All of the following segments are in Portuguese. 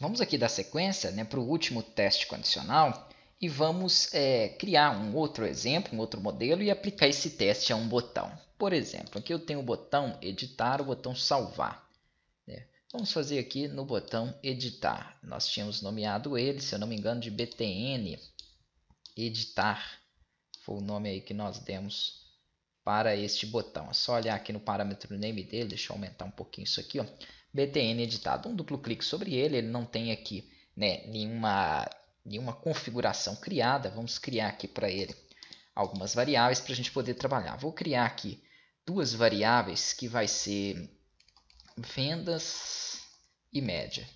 Vamos aqui dar sequência né, para o último teste condicional e vamos é, criar um outro exemplo, um outro modelo e aplicar esse teste a um botão. Por exemplo, aqui eu tenho o botão editar, o botão salvar. Né? Vamos fazer aqui no botão editar. Nós tínhamos nomeado ele, se eu não me engano, de btn editar. Foi o nome aí que nós demos para este botão. É só olhar aqui no parâmetro name dele, deixa eu aumentar um pouquinho isso aqui, ó. BTN editado, um duplo clique sobre ele, ele não tem aqui né, nenhuma, nenhuma configuração criada. Vamos criar aqui para ele algumas variáveis para a gente poder trabalhar. Vou criar aqui duas variáveis que vai ser vendas e média.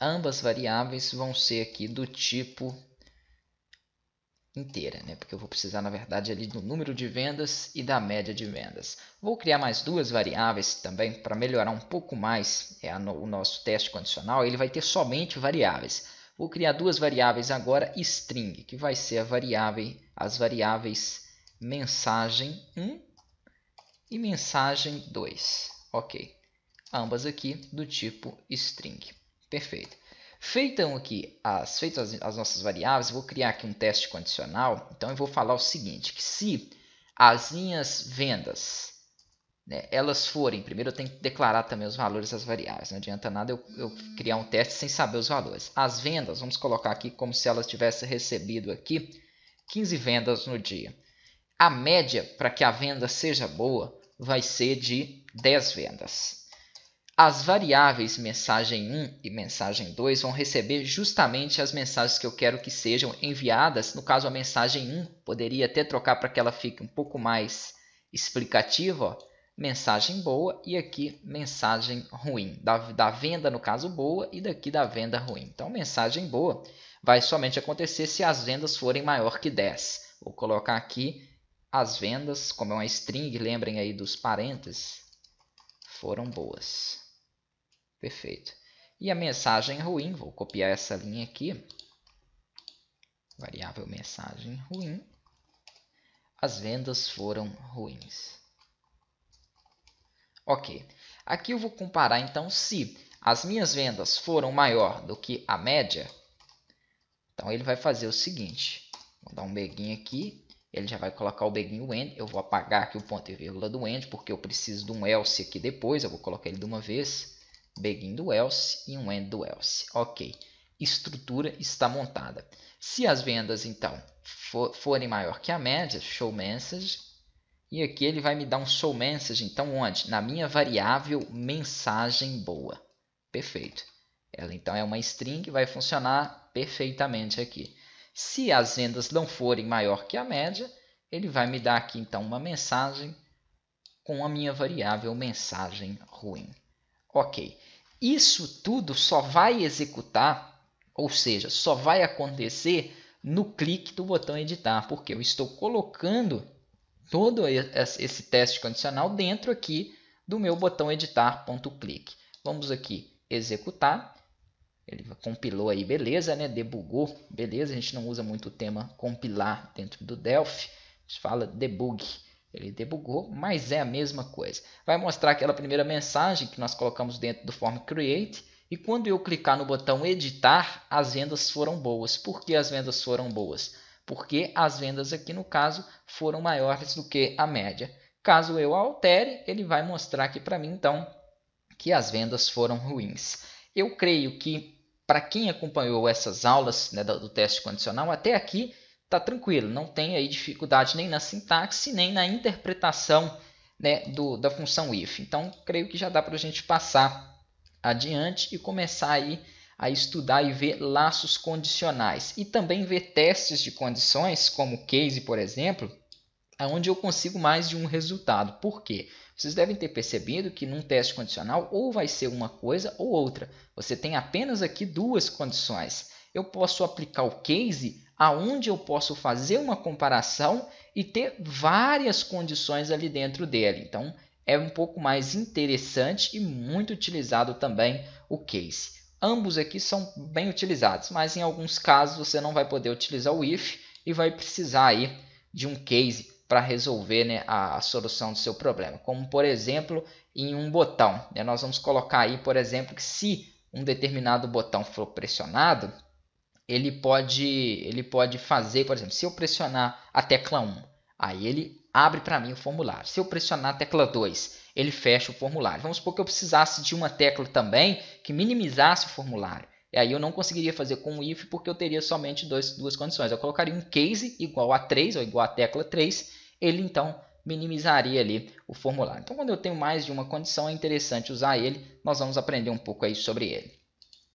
Ambas variáveis vão ser aqui do tipo inteira, né? porque eu vou precisar, na verdade, ali do número de vendas e da média de vendas. Vou criar mais duas variáveis também para melhorar um pouco mais é, o nosso teste condicional. Ele vai ter somente variáveis. Vou criar duas variáveis agora, string, que vai ser variável, as variáveis mensagem 1 e mensagem 2. Ok, ambas aqui do tipo string. Perfeito. Feitam aqui as, feitas as, as nossas variáveis, vou criar aqui um teste condicional. Então, eu vou falar o seguinte, que se as minhas vendas né, elas forem, primeiro eu tenho que declarar também os valores das variáveis. Não adianta nada eu, eu, criar um teste sem saber os valores. As vendas, vamos colocar aqui como se elas tivessem recebido aqui 15 vendas no dia. A média para que a venda seja boa vai ser de 10 vendas. As variáveis mensagem 1 e mensagem 2 vão receber justamente as mensagens que eu quero que sejam enviadas. No caso, a mensagem 1 poderia até trocar para que ela fique um pouco mais explicativa. Ó. Mensagem boa e aqui mensagem ruim. Da, da venda, no caso, boa e daqui da venda ruim. Então, mensagem boa vai somente acontecer se as vendas forem maior que 10. Vou colocar aqui as vendas, como é uma string, lembrem aí dos parênteses, foram boas. Perfeito. E a mensagem ruim, vou copiar essa linha aqui. Variável mensagem ruim. As vendas foram ruins. Ok. Aqui eu vou comparar então se as minhas vendas foram maior do que a média. Então ele vai fazer o seguinte. Vou dar um beguinho aqui. Ele já vai colocar o beguinho end. Eu vou apagar aqui o ponto e vírgula do end porque eu preciso de um else aqui depois. Eu vou colocar ele de uma vez begin do else e um end do else. Ok, estrutura está montada. Se as vendas, então, for, forem maior que a média, show message, e aqui ele vai me dar um show message, então onde? Na minha variável mensagem boa. Perfeito. Ela então é uma string que vai funcionar perfeitamente aqui. Se as vendas não forem maior que a média, ele vai me dar aqui então uma mensagem com a minha variável mensagem ruim. Ok. Isso tudo só vai executar, ou seja, só vai acontecer no clique do botão editar, porque eu estou colocando todo esse teste condicional dentro aqui do meu botão editar.clique. Vamos aqui executar. Ele compilou aí, beleza, né? Debugou, beleza. A gente não usa muito o tema compilar dentro do Delphi. A gente fala debug. Ele debugou, mas é a mesma coisa. Vai mostrar aquela primeira mensagem que nós colocamos dentro do Form Create. E quando eu clicar no botão editar, as vendas foram boas. Por que as vendas foram boas? Porque as vendas aqui no caso foram maiores do que a média. Caso eu altere, ele vai mostrar aqui para mim então que as vendas foram ruins. Eu creio que para quem acompanhou essas aulas né, do teste condicional até aqui, tá tranquilo, não tem aí dificuldade nem na sintaxe, nem na interpretação né, do, da função if. Então, creio que já dá para a gente passar adiante e começar aí a estudar e ver laços condicionais. E também ver testes de condições, como case, por exemplo, onde eu consigo mais de um resultado. Por quê? Vocês devem ter percebido que num teste condicional ou vai ser uma coisa ou outra. Você tem apenas aqui duas condições. Eu posso aplicar o case aonde eu posso fazer uma comparação e ter várias condições ali dentro dele. Então, é um pouco mais interessante e muito utilizado também o case. Ambos aqui são bem utilizados, mas em alguns casos você não vai poder utilizar o if e vai precisar aí de um case para resolver né, a, a, solução do seu problema. Como, por exemplo, em um botão. Né? Nós vamos colocar aí, por exemplo, que se um determinado botão for pressionado, ele pode, ele pode fazer, por exemplo, se eu pressionar a tecla 1, aí ele abre para mim o formulário. Se eu pressionar a tecla 2, ele fecha o formulário. Vamos supor que eu precisasse de uma tecla também que minimizasse o formulário. E aí eu não conseguiria fazer com o if porque eu teria somente dois, duas condições. Eu colocaria um case igual a 3 ou igual à tecla 3, ele então minimizaria ali o formulário. Então quando eu tenho mais de uma condição é interessante usar ele, nós vamos aprender um pouco aí sobre ele.